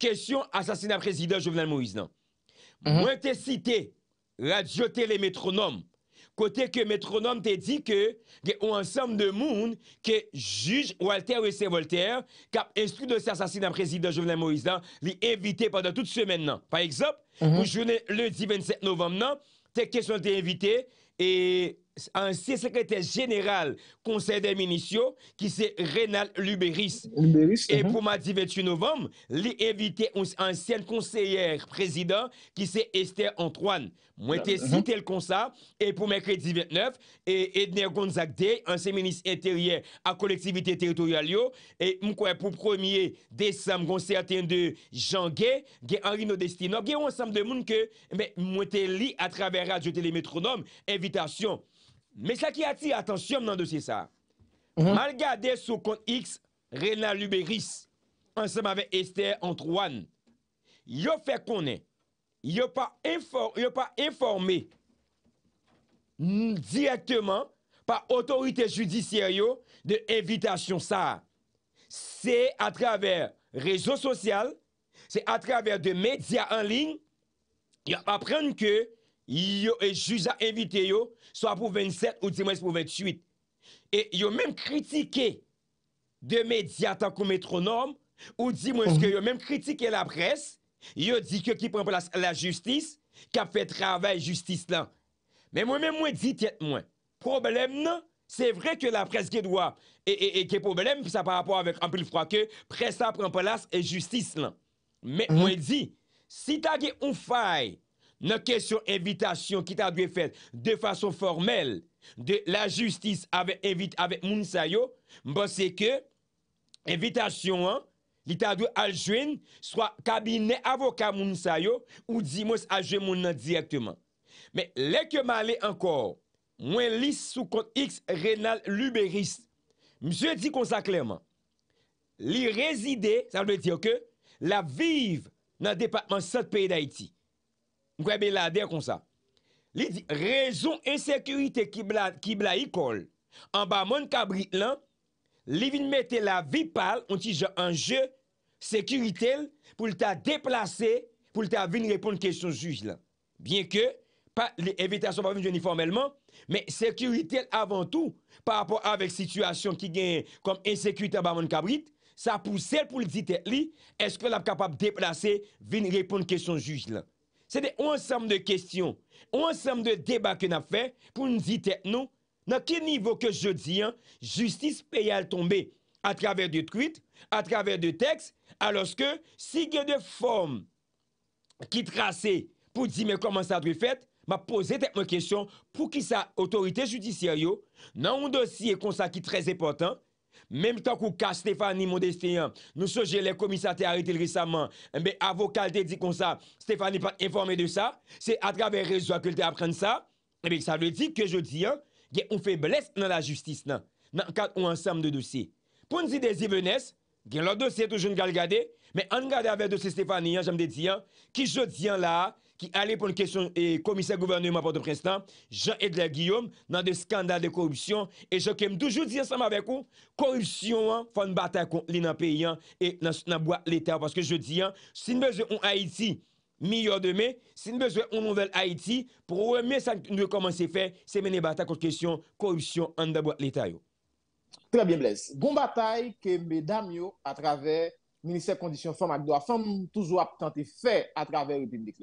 Question assassinat président Jovenel Moïse. Non? Mhm. Moi, t'ai cité Radio Télé Métronome. Côté que Métronome t'a dit que ou ensemble de monde que juge Walter Wessé Voltaire, qui a instruit de cet assassinat président Jovenel Moïse, l'a invité pendant toute semaine. Non? Par exemple, le -hmm. le 27 novembre, t'es question t'es invité et an se sekretè genèral konsey der minisyon ki se Renal Luberis e pou ma 18 novem li evite an sèl konseyèr prezident ki se Esther Antoine mwen te sitèl konsa e pou mèkredi 29 et Edner Gonzagde, an sèl minisyon teriyè a kolektivite teritorial yo et mwen kwen pou premier desam konseyèr ten de Jean Guay gen Arino Destino gen an sèm de moun ke mwen te li a travera diotele metronom evitasyon Mais ça qui attire attention dans le dossier ça. Mm -hmm. Malgardé compte X, Renan Luberis, ensemble avec Esther Antoine, yo fait connaître, yo pas pas informé directement par autorité judiciaire de invitation ça. C'est à travers réseaux sociaux, c'est à travers de médias en ligne, il a apprendre que yo et juge a invité soit pour 27 ou dimanche pour 28. Et yo même critiqué de médias tant que métronome, ou dimanche que oh. yo même critiqué la presse, yo dit que qui prend place la justice, qui a fait travail justice là. Mais moi-même, moi, dis tête moi, problème non, c'est vrai que la presse qui doit, et, et, et qui problème, ça par rapport avec un plus froid que presse a prend place et justice là. Mais mhm. moi, dis, si t'as une faille, dans question invitation qui t'a dû faire de façon formelle de la justice avec invite avec Mounsayo, c'est que invitation hein, il t'a dû ajouter soit cabinet avocat Mounsayo ou dimos à mon directement. Mais les que malé encore moins lisse sous compte X Renal Luberis. je dit comme ça clairement. Li ça veut dire que la vive dans le département centre pays d'Haïti. Mwen kwa be la ader kon sa. Li di, rezon ensekurite ki bla yi kol, an ba moun kabrit lan, li vin mette la vipal, onti jan anje, sekuritel, pou lta deplase, pou lta vin reponde kesyon juj lan. Bien ke, evita son pa vin jeniformelman, men sekuritel avan tou, pa rapor avek situasyon ki gen, kom ensekurite anba moun kabrit, sa pou sel pou ldi te li, eske la kapab deplase, vin reponde kesyon juj lan. C'est un ensemble de questions, un ensemble de débats que nous avons fait pour nous dire, nous, dans quel niveau que je dis, hein, justice payale tomber à travers des tweets, à travers des textes, alors que si il y a des formes qui tracées pour dire, mais comment ça doit être fait, m'a posé une question pour qui ça autorité judiciaire, dans un dossier comme ça qui est très important, même temps qu'on cas Stéphanie Modestien, hein. nous sommes les commissaires arrêté récemment. Mais eh ben, avocat te dit comme ça, Stéphanie pas informé de ça. C'est à travers les réseaux que tu apprends ça. Et eh ben, ça veut dire que je dis, hein, il y a une faiblesse dans la justice, dans le cadre ou ensemble de dossiers. Pour nous dire des a l'autre dossier toujours nous regarder, mais on regarde avec dossier Stéphanie, hein, j'aime dire, qui je dis là, ki ale pou lè kèsyon e, komise gouverneur ma poto prenslan, Jean-Edouard Guillaume, nan de skandal de korupsyon, e jò kem toujou di ansam avèk ou, korupsyon an, fòn bata kon lè nan peyan, e nan bwa l'Etat, paske jò di an, sin bezwe ou Haiti, miyo demè, sin bezwe ou nouvel Haiti, pou wè mè sa nou koman se fè, se mè ne bata kon kèsyon korupsyon an nan bwa l'Etat yo. Trè bie mbèz. Gon batay ke mbe dam yo atrave minisèp kondisyon fòm ak doa, fòm toujou ap tante fè atrave repindik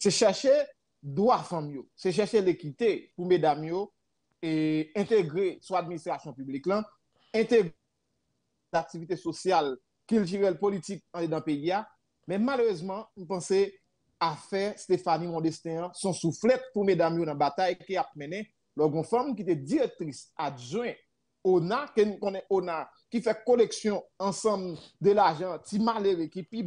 c'est chercher droit femme c'est chercher l'équité pour mesdames yo et intégrer soit administration publique là intégrer l'activité sociale culturelle politique en dans pays mais malheureusement nous pensons à faire Stéphanie Mondestin son soufflet pour mesdames yo dans la bataille qui a mené une femme qui était directrice adjointe ONA nous connaît ONA qui fait collection ensemble de l'argent ti malheureux qui puis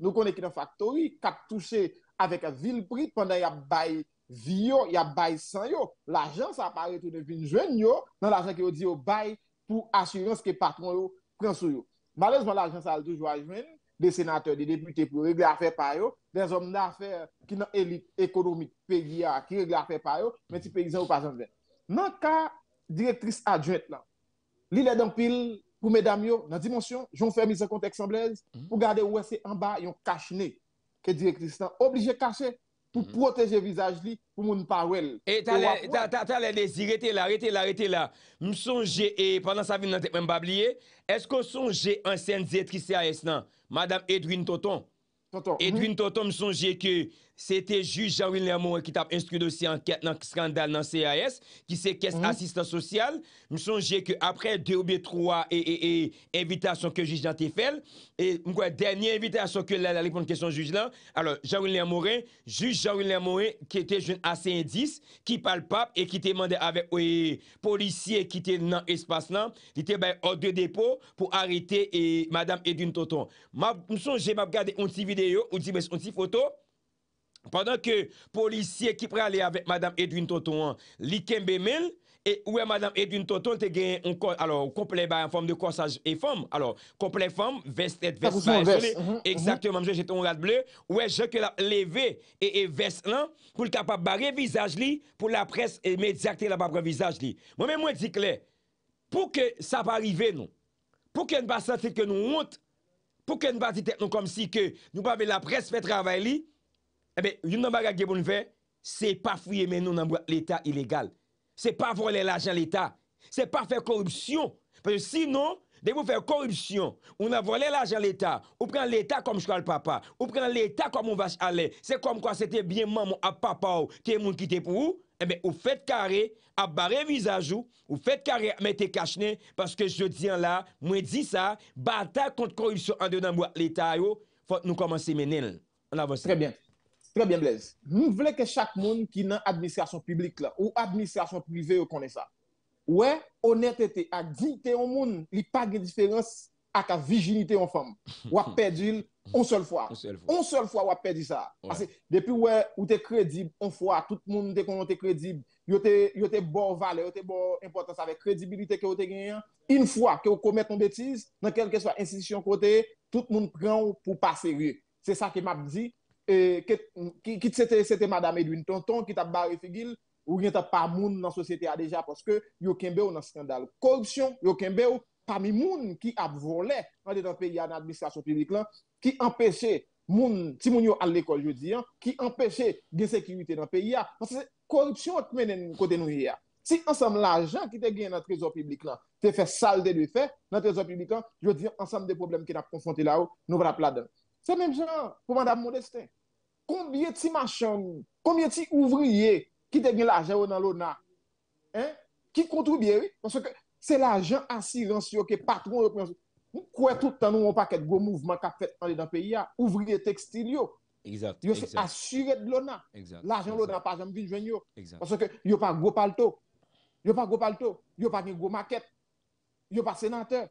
nous connaît qui dans factory qui a touché avec ville prix pendant y a bail il y a bail sans yo. L'agence ça apparaît tout de vin jeune yo dans l'argent qui dit au bail pour assurance que patron prend sur yo. Malheureusement l'agence a toujours à des sénateurs, des députés pour régler l'affaire par eux, des hommes d'affaires qui n'ont élite économique pays qui régler l'affaire par eux, mais si ne sont pas en Dans le cas de la directrice adjointe là, l'île est dans pile pour mesdames yo, dans dimension, j'en fais mise en contexte anglaise, mhm. pour garder où c'est en bas, ils ont caché ke direk dis nan. Oblije kache pou proteje vizaj li pou moun parwel. E talè, talè, talè, zirete la, rete la, rete la. Msonje, e pandan sa vin nan tekmen babliye, esko sonje ansen zetri se a es nan madame Edwin Toton? Edwin mhm. Toton msonje ke... c'était juge Jean-William Morin qui t'a instruit dossier enquête dans scandale dans CAS, qui c'est caisse mm assistance sociale. Je songe que après deux ou trois et, invitations que juge a fait, et la dernière invitation que la, la réponse question juge là, alors Jean-William Morin, juge Jean-William Morin qui était jeune assez indice, qui parle pas et qui demandé avec les policiers qui étaient dans l'espace là, il était ben, hors de dépôt pour arrêter et, Madame Edwin Tonton. Je que j'ai regardé une petite vidéo, ou une petite photo. Pendant que policier qui prend aller avec madame Edwin Toton, hein, li kembe mel, et ouais madame Edwin Toton te gagne un alors complet en forme de corsage et femme. Alors complet femme, veste veste ah, Exactement, j'ai ton rad bleu. est je que la levé et, et veste là pour le capable barrer visage li pour la presse et médias qui la pas visage li. Moi même moi dis clair pour que ça pas arriver non. Pour que ne pas sentir que nous honte, pour que ne pas dire nous comme si que nous pas la presse fait travail li eh bien, une que c'est pas fouiller mais dans l'État illégal. C'est pas voler l'argent l'État. C'est pas faire corruption. Parce que sinon, de vous faire corruption, on a volé l'argent l'État, ou prend l'État comme je le papa, ou prend l'État comme on va aller. C'est comme quoi c'était bien maman à papa ou qui est pour vous. Eh bien, vous faites carré, à barrer visage ou, vous faites carré, mettez cachené, parce que je dis là, moi dis ça, bataille contre corruption en dedans l'État, faut nous commencer mener. On avance. Très bien. Très bien, Blaise. Nous voulons que chaque monde qui est dans l'administration publique là, ou administration privée connaît ça. Ouais, honnêteté, à dignité au monde, il n'y a pas de différence à la virginité en femme. Ou a perdu une seule fois. Une seule fois, ou a perdu ça. Parce que depuis ouais, tu es crédible, une fois, tout le monde est crédible, il y a bonne bonnes valeurs, il y a importance avec crédibilité que tu gagné. Une fois que tu commets une bêtise, dans quelle que soit l'institution côté, tout le monde prend pour pas sérieux. C'est ça que m'a dit. Qui que c'était madame Edwin Tonton qui t'a barré Figil, ou bien t'as pas de monde dans la société déjà, parce que y'a qu'il y a un scandale. Corruption, il y a parmi les gens qui ont volé hein, dans le pays, dans l'administration hein. publique, qui empêchaient les gens, si on est à l'école, je veux qui empêchaient la sécurité dans le pays. Parce que la corruption est côté de nous. Hein. Si ensemble l'argent qui est gagné dans le trésor public, t'es fait sale, de fait dans le trésor public, je veux ensemble des problèmes qui a confrontés confronté là-haut, nous avons. pouvons c'est même genre pour Madame Modestin. Combien de petits machins, combien de petits ouvriers qui ont l'argent dans l'ONA, hein? qui contribuent, parce que c'est l'argent assurance que patron Vous croyons tout le temps, nous, un pas de gros mouvement qui fait dans le pays, hein, ouvriers textiles, Exact. Ils assuré de l'ONA. L'argent l'ONA pas jamais venu Exact. Parce que a pas gros palto. a pas gros palto. a pas gros maquette. a pas sénateur.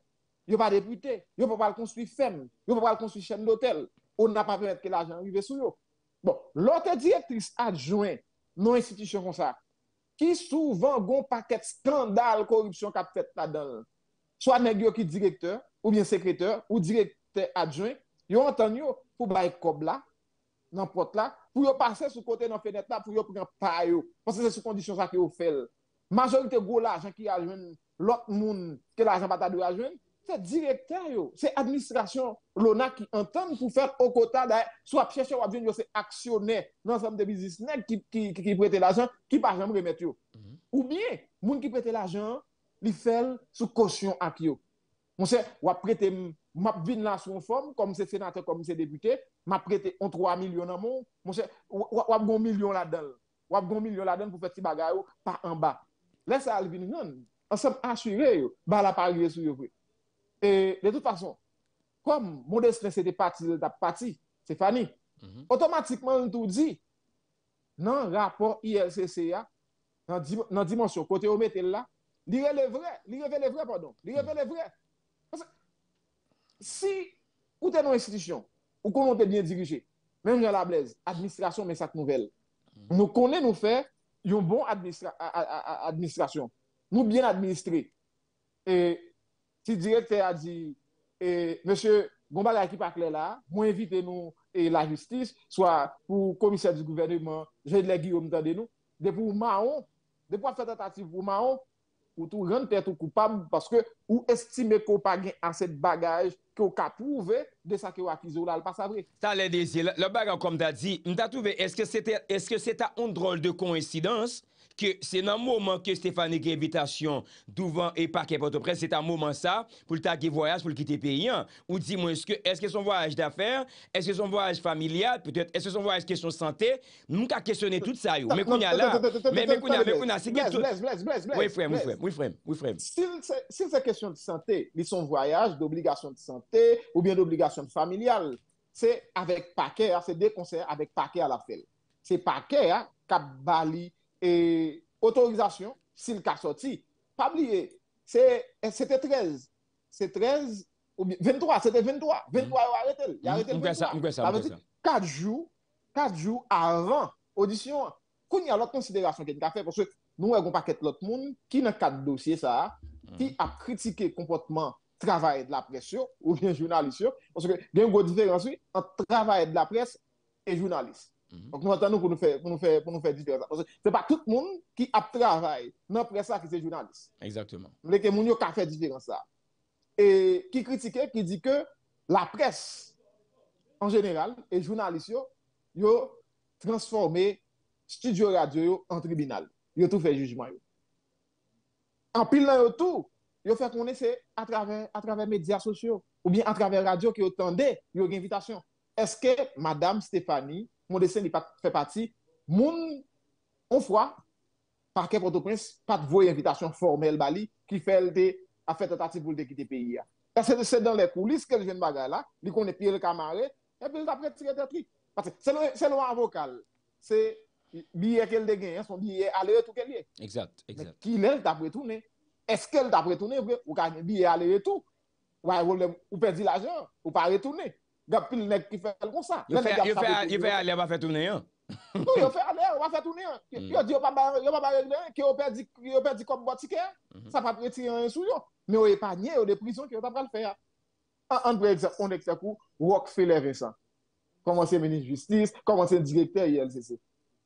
Yo pas député, yo pas pas construire ferme, ne pas pas construire chaîne d'hôtel. On n'a pas permettre que l'argent y sur yo. Bon, l'autre directrice adjointe non institution comme ça qui souvent gon paquet scandale corruption qu'a fait là-dedans. Soit nèg yo directeur ou bien secrétaire ou directeur adjoint, yo entendu pour bail cob là dans là pour yo passer sous côté dans fenêtre là pour yo prendre un parce que c'est sous condition ça que fait. fait. Majorité gros l'argent qui a l'autre monde que l'argent pas ta joindre c'est directeur, c'est administration l'ONA qui entend pour faire au quota, soit chercher ou abjoindre, c'est actionnaire dans l'ensemble des business qui, qui, prête l'argent, qui par jamais remettre. Mhm. Ou bien, les gens qui prêtent l'argent, ils font sous caution avec vous. On sait, on prête, je là sous forme, comme c'est sénateur, comme c'est député, je prête 3 millions dans mon, on sait, on a million là-dedans. On a un million là-dedans pour faire des bagages, pas en bas. Laisse ça, Alvin, ensemble, assurer, on bah, la parier sur le et de toute façon, comme mon c'était parti, parti c'est Fanny, mhm. automatiquement, on tout dit, dans le rapport ILCCA, dans la dimension côté au métal là, il vrai, il le vrai, pardon, il mm vrai. Parce que si ou t'es dans institution, ou comment bien dirigé, même dans la blaise, administration, mais ça nouvelle. Mhm. Nous connaissons nous faire une bonne administration, nous bien administrer. Et si directeur a dit, eh, monsieur, Gombala qui pas là, moi nous et la justice, soit pour commissaire du gouvernement, je de Guillaume dans de nous, de vous Mahon, de faire tentative pour Mahon, pour tout rendre tête coupable parce que ou estimez qu'on pas gain assez de bagages que vous trouvé de ce que accusé là, pas ça vrai. Ça Le bagage comme tu as dit, trouvé est-ce que c'était est-ce que c'était un drôle de coïncidence que c'est dans le moment que Stéphane a invitation devant et paquet Port-au-Prince, c'est un moment ça pour le taguer voyage, pour le quitter pays. Hein. Ou dis-moi, est-ce que, est-ce que son voyage d'affaires, est-ce que son voyage familial, peut-être, est-ce que son voyage question santé, nous avons questionné tout ça. Mais qu'on a là, mais qu'on a, mais a, c'est Oui, frère, oui, frère, oui, frère, oui, frère. Si c'est question de santé, mais son voyage, d'obligation de santé, ou bien d'obligation familiale, c'est avec paquet, hein, c'est des conseils avec paquet à la fête. C'est paquet hein, qui a bali et autorisation s'il a sorti. Pas oublier, c'était 13. C'est 13, 23, c'était 23. 23, mm. il a arrêté. Il a arrêté 4 jours, 4 jours avant l'audition. Quand il y a l'autre considération qu'il a fait, parce que nous avons pas l'autre monde qui n'a quatre dossiers ça, qui mm. a critiqué le comportement travail de la presse ou bien journaliste. Parce que il y a une grosse différence entre travail de la presse et journaliste. Mhm. Donc nous entendons pour nous faire, pour nous faire, nous différence. Parce que ce n'est pas tout le monde qui a travaillé dans la presse qui est journaliste. Exactement. Mais que moun yo fait différence Et qui critiquait, qui dit que la presse, en général, et les journalistes, yo, yo transformé studio radio en tribunal. ont tout fait jugement En pile ils ont tout, fait connaître à travers, à travers médias sociaux ou bien à travers la radio qui ils ont yo invitation. Est-ce que Madame Stéphanie mon dessin n'est pas fait partie. mon on fois, parquet Port-au-Prince, pas de voie invitation formelle Bali qui fait le a fait tentative pour le quitter le pays. Hein. Parce que c'est dans les coulisses qu'elle vient de bagarre là, il connaît Pierre Camaré, et puis il a pris tirer Parce que c'est le vocal c'est billet qu'elle dégaine, hein, son billet aller tout qu'elle est. Exact, exact. Qui l'a t'a retourné? Est-ce qu'elle t'a retourné ou gagne billet aller tout? Ou perdre l'argent, ou pas retourner? plein de nèg qui font comme ça. Yo fait yo fait yo fait aller va faire tourner hein. Non, yo fait aller va faire tourner hein. Yo mm. dit yo pas yo pas hein, que yo perdi yo perdi comme botique mm-hmm. ça pas retirer un sou yo. Mais yo épargné yo de prison que yo pas le faire. Un autre exemple, on exemple Rockefeller Vincent. Comment c'est ministre justice, comment c'est directeur ILCC.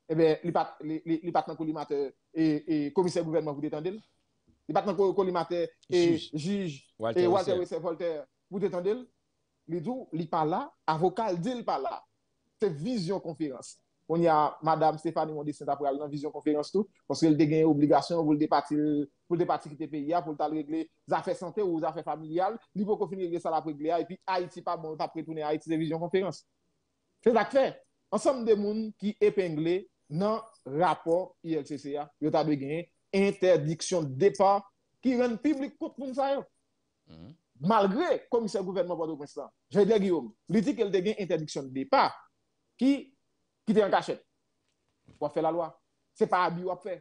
Eh bien, il pas il pas collimateur et et commissaire gouvernement vous détendez. Il pas collimateur et juge et Walter Voltaire vous détendez. Lidou djou, li pa la, avokal di li pa la. c'est vision conférence. On y a Madame Stéphanie Mondé-Saint après dans vision conférence tout, parce qu'elle a gagné obligation pour le départir de pays, pour le régler les affaires santé ou les affaires familiales. Il faut qu'on finir ça après et puis Haïti, pas bon, après tourner Haïti, c'est vision conférence. C'est ça que fait. Ensemble des gens qui épinglé dans le rapport ILCCA, ils ont gagné interdiction de départ qui rend public contre nous malgré le commissaire gouvernement de au prince je dis Guillaume, il dit qu'elle a une interdiction de départ qui, qui était en cachette. Pour faire la loi. Ce n'est pas à lui à faire.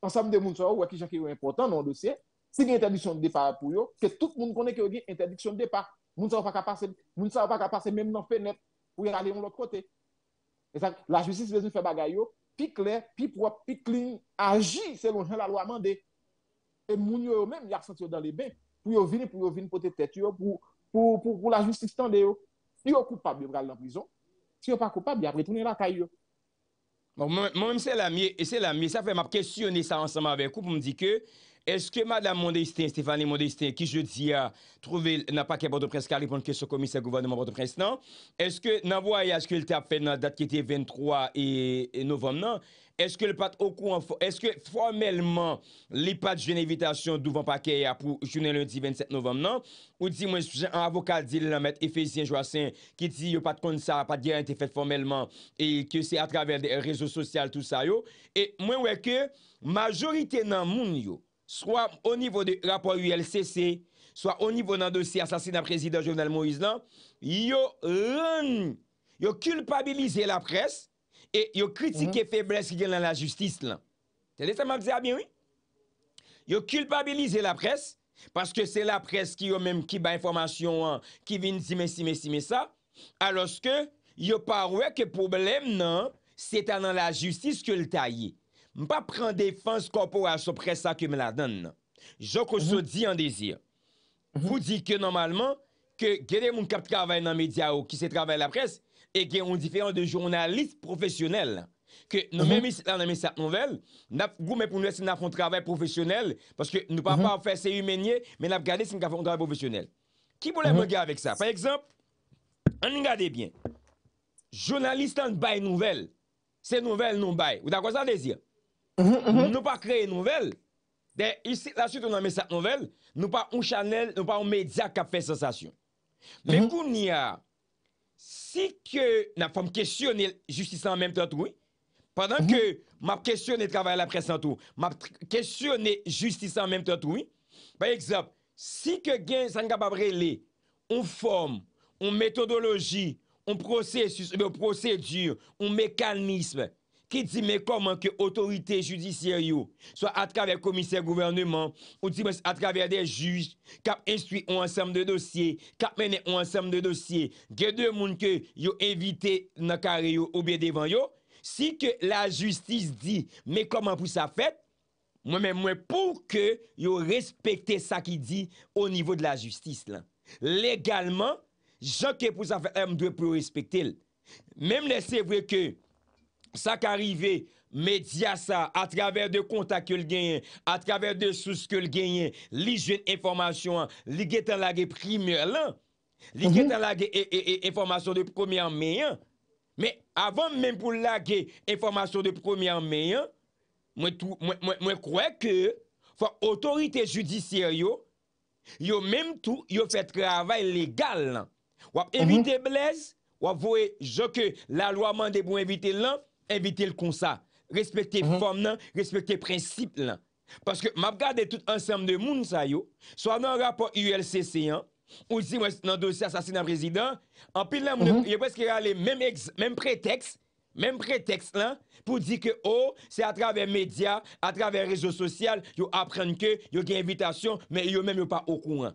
Ensemble de gens qui sont importants dans le dossier, si il y a une interdiction de départ pour eux, que tout le monde connaît qu'il y a une interdiction de départ. Nous ne savons pas passer, nous ne pas passer même dans la fenêtre pour aller de l'autre côté. la justice besoin faire bagarre. puis clair, puis propre, puis clean, agir selon la loi mandée. Et nous, même, il a senti dans les bains pour yo venir, pou yo venir pour yo, pour pour la justice de yo. Si yo coupable yo pral en prison. Si yo pas coupable, yo apre retourner la caillou Moi-même, c'est la mienne, c'est la mienne. Ça fait m'a questionné ça ensemble avec vous pour me dire que, est-ce que Mme Mondestin, Stéphanie Mondestin, qui je dis a trouvé n'a pas qu'à Port-au-Prince qui a répondu question du commissaire gouvernement de au non? Est-ce que dans le ce qu'il t'a fait dans la date qui était 23 novembre, non? eske formelman li pat jenevitasyon d'ouvan pa kè ya pou jounen lundi 27 novem nan, ou di mwen avokal di lè la mèt Efezien Joassin ki di yo pat kon sa, pat gen ente fèt formelman e ke se atraver de rezo sosyal tout sa yo, e mwen wè ke majorite nan moun yo, swa o nivou de rapor ULCC, swa o nivou nan dosi asasina prezident jounel Moïse lan, non? yo lèn, yo kulpabilize la presse, Et ils critique mhm. la faiblesse qui est dans la justice. C'est ça m'a je ah bien, oui. Ils culpabilisent la presse, parce que c'est la presse qui a même qui bat information, hein, qui vient dire, mais si, mais si, mais ça. Alors que, ils a que problème, non, c'est dans la justice que le taillé. Je ne pas prendre défense corporation presse que me la donne. Je vous mhm. dis en désir. Mhm. Vous dites que normalement, que les gens qui travaillent dans les médias ou qui se dans la presse, et qui ont différent de journalistes professionnels. Que nous mm -hmm. même là, dans cette nouvelle, nous pour nous, nous un travail professionnel, parce que nous ne pouvons mhm. pas faire c'est humainier mais nous avons ce qu'on nous un travail professionnel. Qui voulait mhm. me mm avec ça? Par exemple, on regardez bien. Journaliste en bail nouvelle. C'est nouvelle, non bail. Vous d'accord ça, désir? Mm -hmm. Nous pas créer nouvelle. De, ici, la suite, on a mis cette nouvelle. Nous pas un channel, nous pas un média qui a fait sensation. Mais mhm. qu'on y a Si ke nan fòm kèsyon jistisan mèm tòt wè, padan mhm. ke map kèsyon nè travè la pres nòt wè, map kèsyon nè jistisan mèm tòt wè, bay ekzop, si ke gen Sankababre lè, ou fòm, ou metodologi, ou prosedur, ou mekanismè, ki di me koman ke otorite judisyeyo so a traver komisey governmen, ou di me a traver de juj, kap instwi ou ansam de dosye, kap mene ou ansam de dosye, ge de moun ke yo evite naka reyo oube devan yo, si ke la justis di, me koman pou sa fet, mwen mwen mwen pou ke yo respekte sa ki di ou nivou de la justis. Legalman, jok ke pou sa fet amdou pou respekte. Mwen mwen se vwe ke Sa ka rive, me diya sa, a traver de kontak ke l genyen, a traver de souz ke l genyen, li jen informasyon an, li getan lage primer lan, li getan mhm. lage e, e, e, informasyon de premier meyen, me avan men pou lage informasyon de premier meyen, mwen kwe ke, fa otorite judisyer yo, yo menm tou, yo fet travay legal lan. Wap evite mhm. bles, wap vwe jokke la loaman de pou evite lan, inviter le comme Respecter mm forme, respecter principe. Parce que m'a regardé tout ensemble de monde, yo, soit dans le rapport ULCC, hein, ou dans le dossier assassinat président, en pile là, mhm. presque les même, prétextes même prétexte, là, pour dire que oh, c'est à travers les médias, à travers les réseaux sociaux, yo apprennent que yo une invitation, mais yo même pas au courant.